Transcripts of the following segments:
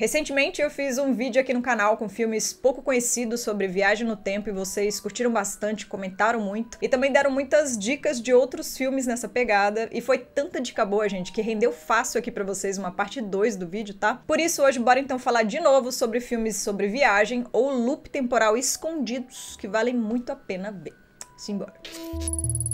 Recentemente eu fiz um vídeo aqui no canal com filmes pouco conhecidos sobre viagem no tempo e vocês curtiram bastante, comentaram muito e também deram muitas dicas de outros filmes nessa pegada e foi tanta dica boa, gente, que rendeu fácil aqui para vocês uma parte 2 do vídeo, tá? Por isso hoje bora então falar de novo sobre filmes sobre viagem ou loop temporal escondidos que valem muito a pena ver. Simbora. Música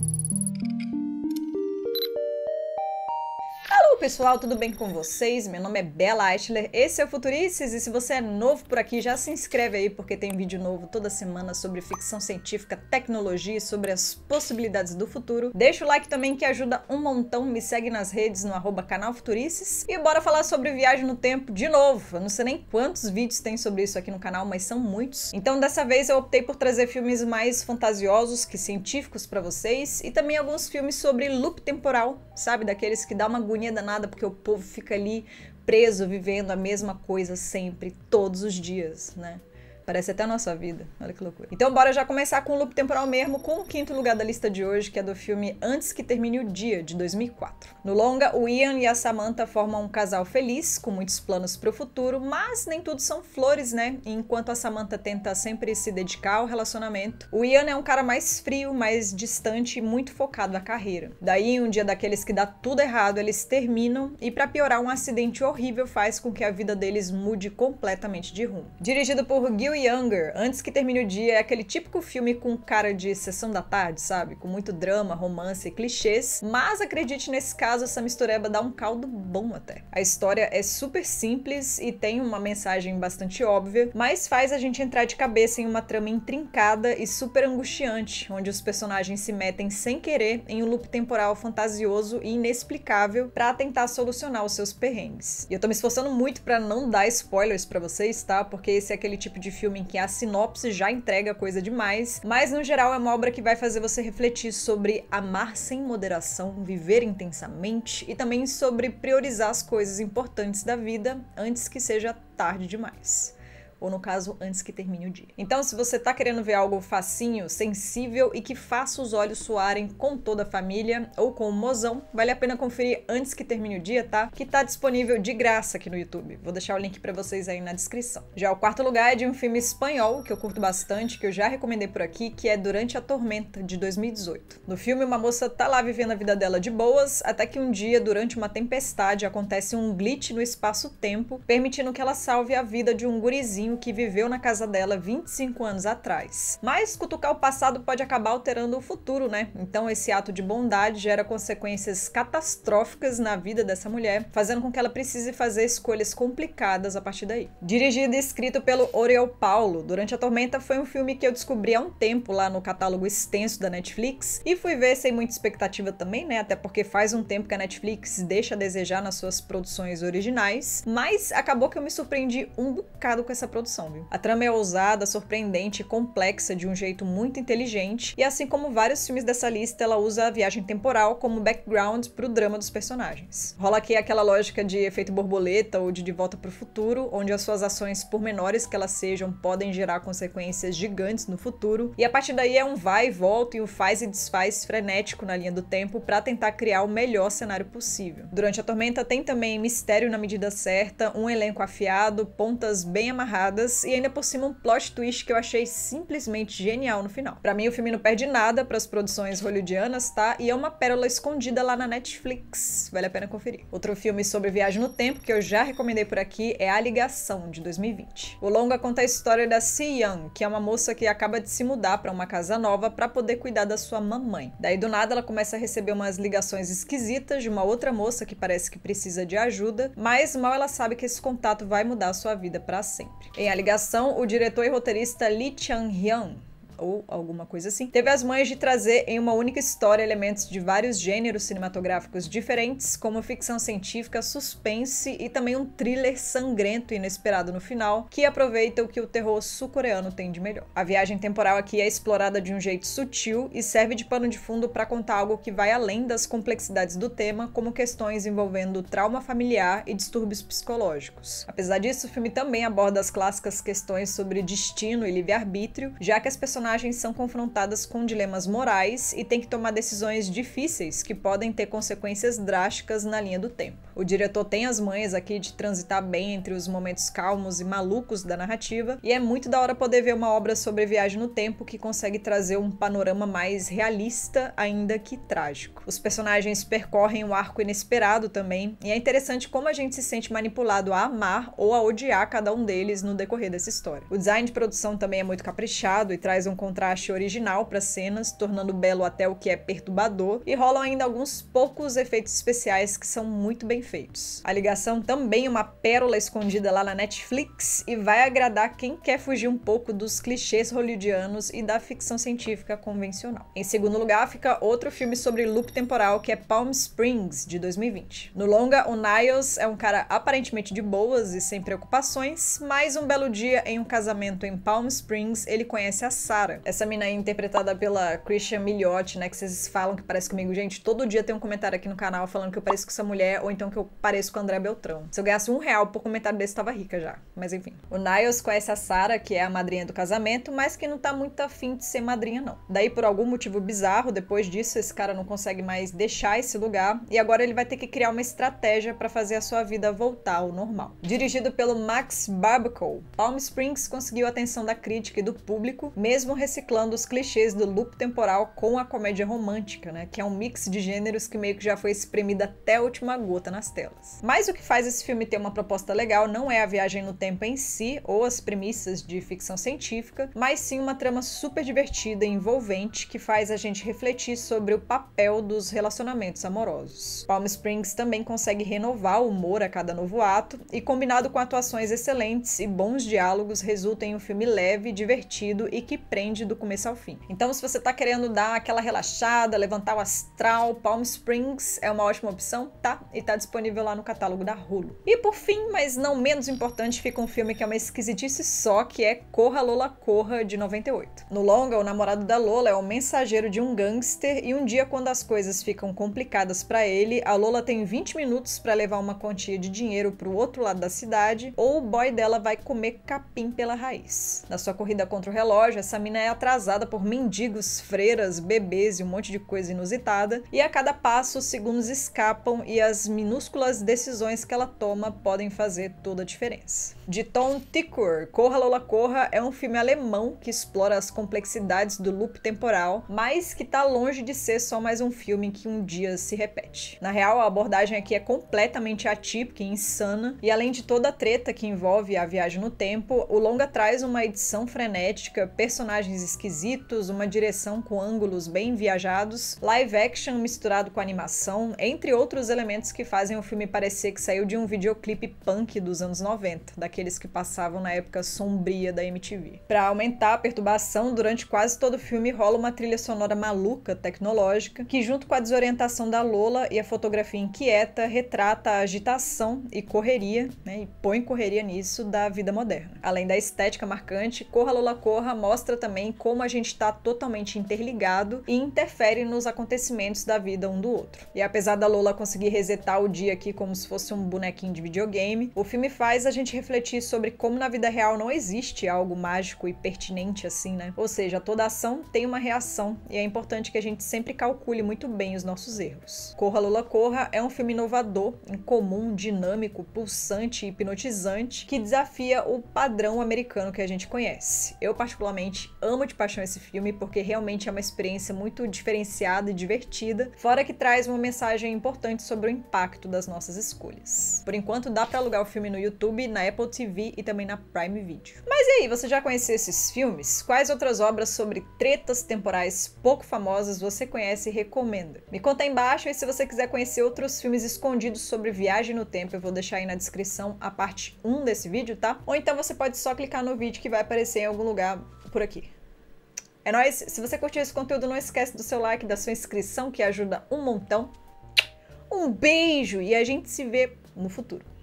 pessoal, tudo bem com vocês? Meu nome é Bela Eichler, esse é o Futurices e se você é novo por aqui, já se inscreve aí porque tem vídeo novo toda semana sobre ficção científica, tecnologia e sobre as possibilidades do futuro. Deixa o like também que ajuda um montão, me segue nas redes no arroba canal Futurices e bora falar sobre viagem no tempo de novo. Eu não sei nem quantos vídeos tem sobre isso aqui no canal, mas são muitos. Então dessa vez eu optei por trazer filmes mais fantasiosos que científicos para vocês e também alguns filmes sobre loop temporal, sabe? Daqueles que dá uma agonia danada nada, porque o povo fica ali preso, vivendo a mesma coisa sempre, todos os dias, né? Parece até a nossa vida. Olha que loucura. Então bora já começar com o loop temporal mesmo, com o quinto lugar da lista de hoje, que é do filme Antes que Termine o Dia, de 2004. No longa, o Ian e a Samantha formam um casal feliz, com muitos planos para o futuro, mas nem tudo são flores, né? E enquanto a Samantha tenta sempre se dedicar ao relacionamento, o Ian é um cara mais frio, mais distante e muito focado na carreira. Daí, um dia daqueles que dá tudo errado, eles terminam e para piorar, um acidente horrível faz com que a vida deles mude completamente de rumo. Dirigido por Gil New Younger, antes que termine o dia, é aquele típico filme com cara de sessão da tarde, sabe? Com muito drama, romance e clichês. Mas acredite, nesse caso, essa mistureba dá um caldo bom até. A história é super simples e tem uma mensagem bastante óbvia, mas faz a gente entrar de cabeça em uma trama intrincada e super angustiante, onde os personagens se metem sem querer em um loop temporal fantasioso e inexplicável para tentar solucionar os seus perrengues. E eu tô me esforçando muito para não dar spoilers para vocês, tá? Porque esse é aquele tipo de filme filme em que a sinopse já entrega coisa demais, mas no geral é uma obra que vai fazer você refletir sobre amar sem moderação, viver intensamente e também sobre priorizar as coisas importantes da vida antes que seja tarde demais ou no caso, antes que termine o dia. Então, se você está querendo ver algo facinho, sensível e que faça os olhos suarem com toda a família ou com o mozão, vale a pena conferir antes que termine o dia, tá? Que tá disponível de graça aqui no YouTube. Vou deixar o link para vocês aí na descrição. Já o quarto lugar é de um filme espanhol que eu curto bastante, que eu já recomendei por aqui, que é Durante a Tormenta de 2018. No filme, uma moça tá lá vivendo a vida dela de boas, até que um dia, durante uma tempestade, acontece um glitch no espaço-tempo, permitindo que ela salve a vida de um gurizinho que viveu na casa dela 25 anos atrás. Mas cutucar o passado pode acabar alterando o futuro, né? Então esse ato de bondade gera consequências catastróficas na vida dessa mulher, fazendo com que ela precise fazer escolhas complicadas a partir daí. Dirigido e escrito pelo Oriel Paulo, Durante a Tormenta foi um filme que eu descobri há um tempo lá no catálogo extenso da Netflix e fui ver sem muita expectativa também, né? Até porque faz um tempo que a Netflix deixa a desejar nas suas produções originais, mas acabou que eu me surpreendi um bocado com essa produção viu? A trama é ousada, surpreendente e complexa de um jeito muito inteligente, e assim como vários filmes dessa lista, ela usa a viagem temporal como background pro drama dos personagens. Rola aqui aquela lógica de efeito borboleta ou de De Volta pro Futuro, onde as suas ações, por menores que elas sejam, podem gerar consequências gigantes no futuro, e a partir daí é um vai e volta e o faz e desfaz frenético na linha do tempo para tentar criar o melhor cenário possível. Durante a Tormenta tem também mistério na medida certa, um elenco afiado, pontas bem amarradas e ainda por cima um plot twist que eu achei simplesmente genial no final. Para mim o filme não perde nada para as produções hollywoodianas, tá? E é uma pérola escondida lá na Netflix, vale a pena conferir. Outro filme sobre viagem no tempo que eu já recomendei por aqui é A Ligação de 2020. O longa conta a história da Si Young, que é uma moça que acaba de se mudar para uma casa nova para poder cuidar da sua mamãe. Daí do nada ela começa a receber umas ligações esquisitas de uma outra moça que parece que precisa de ajuda, mas mal ela sabe que esse contato vai mudar a sua vida para sempre. Em a ligação, o diretor e roteirista Lee Chang-hyun ou alguma coisa assim, teve as mães de trazer em uma única história elementos de vários gêneros cinematográficos diferentes, como ficção científica, suspense e também um thriller sangrento e inesperado no final, que aproveita o que o terror sul-coreano tem de melhor. A viagem temporal aqui é explorada de um jeito sutil e serve de pano de fundo para contar algo que vai além das complexidades do tema, como questões envolvendo trauma familiar e distúrbios psicológicos. Apesar disso, o filme também aborda as clássicas questões sobre destino e livre-arbítrio, já que as personagens personagens são confrontadas com dilemas morais e têm que tomar decisões difíceis que podem ter consequências drásticas na linha do tempo. O diretor tem as manhas aqui de transitar bem entre os momentos calmos e malucos da narrativa, e é muito da hora poder ver uma obra sobre viagem no tempo que consegue trazer um panorama mais realista, ainda que trágico. Os personagens percorrem um arco inesperado também, e é interessante como a gente se sente manipulado a amar ou a odiar cada um deles no decorrer dessa história. O design de produção também é muito caprichado e traz um um contraste original para as cenas, tornando belo até o que é perturbador, e rolam ainda alguns poucos efeitos especiais que são muito bem feitos. A ligação também é uma pérola escondida lá na Netflix e vai agradar quem quer fugir um pouco dos clichês hollywoodianos e da ficção científica convencional. Em segundo lugar, fica outro filme sobre loop temporal que é Palm Springs, de 2020. No longa, o Niles é um cara aparentemente de boas e sem preocupações, mas um belo dia em um casamento em Palm Springs, ele conhece a Sarah essa mina aí é interpretada pela Christian Milliotti, né? Que vocês falam que parece comigo. Gente, todo dia tem um comentário aqui no canal falando que eu pareço com essa mulher ou então que eu pareço com André Beltrão. Se eu ganhasse um real por comentário desse, tava rica já. Mas enfim. O Niles conhece a Sara, que é a madrinha do casamento, mas que não tá muito afim de ser madrinha, não. Daí, por algum motivo bizarro, depois disso, esse cara não consegue mais deixar esse lugar e agora ele vai ter que criar uma estratégia para fazer a sua vida voltar ao normal. Dirigido pelo Max Barbacle, Palm Springs conseguiu a atenção da crítica e do público, mesmo mesmo reciclando os clichês do loop temporal com a comédia romântica, né? Que é um mix de gêneros que meio que já foi espremida até a última gota nas telas. Mas o que faz esse filme ter uma proposta legal não é a viagem no tempo em si ou as premissas de ficção científica, mas sim uma trama super divertida e envolvente que faz a gente refletir sobre o papel dos relacionamentos amorosos. Palm Springs também consegue renovar o humor a cada novo ato e combinado com atuações excelentes e bons diálogos resulta em um filme leve, divertido e que prende do começo ao fim. Então, se você está querendo dar aquela relaxada, levantar o astral, Palm Springs é uma ótima opção, tá? E está disponível lá no catálogo da Hulu. E por fim, mas não menos importante, fica um filme que é uma esquisitice só, que é Corra Lola Corra, de 98. No longa, o namorado da Lola é o mensageiro de um gangster e um dia, quando as coisas ficam complicadas para ele, a Lola tem 20 minutos para levar uma quantia de dinheiro para o outro lado da cidade ou o boy dela vai comer capim pela raiz. Na sua corrida contra o relógio, essa mina é atrasada por mendigos, freiras, bebês e um monte de coisa inusitada, e a cada passo os segundos escapam e as minúsculas decisões que ela toma podem fazer toda a diferença. De Tom Tickor, Corra Lola Corra é um filme alemão que explora as complexidades do loop temporal, mas que está longe de ser só mais um filme que um dia se repete. Na real, a abordagem aqui é completamente atípica e insana, e além de toda a treta que envolve a viagem no tempo, o longa traz uma edição frenética, personagens personagens esquisitos, uma direção com ângulos bem viajados, live action misturado com animação, entre outros elementos que fazem o filme parecer que saiu de um videoclipe punk dos anos 90, daqueles que passavam na época sombria da MTV. Para aumentar a perturbação, durante quase todo o filme rola uma trilha sonora maluca, tecnológica, que junto com a desorientação da Lola e a fotografia inquieta, retrata a agitação e correria, né, e põe correria nisso da vida moderna. Além da estética marcante, Corra Lola Corra mostra também também como a gente está totalmente interligado e interfere nos acontecimentos da vida um do outro. E apesar da Lola conseguir resetar o dia aqui como se fosse um bonequinho de videogame, o filme faz a gente refletir sobre como na vida real não existe algo mágico e pertinente assim, né? Ou seja, toda ação tem uma reação e é importante que a gente sempre calcule muito bem os nossos erros. Corra Lola Corra é um filme inovador, incomum, dinâmico, pulsante e hipnotizante que desafia o padrão americano que a gente conhece. Eu particularmente amo de paixão esse filme porque realmente é uma experiência muito diferenciada e divertida, fora que traz uma mensagem importante sobre o impacto das nossas escolhas. Por enquanto, dá para alugar o filme no YouTube, na Apple TV e também na Prime Video. Mas e aí, você já conheceu esses filmes? Quais outras obras sobre tretas temporais pouco famosas você conhece e recomenda? Me conta aí embaixo e se você quiser conhecer outros filmes escondidos sobre viagem no tempo, eu vou deixar aí na descrição a parte 1 desse vídeo, tá? Ou então você pode só clicar no vídeo que vai aparecer em algum lugar por aqui. É nóis. Se você curtiu esse conteúdo, não esquece do seu like, da sua inscrição, que ajuda um montão. Um beijo e a gente se vê no futuro.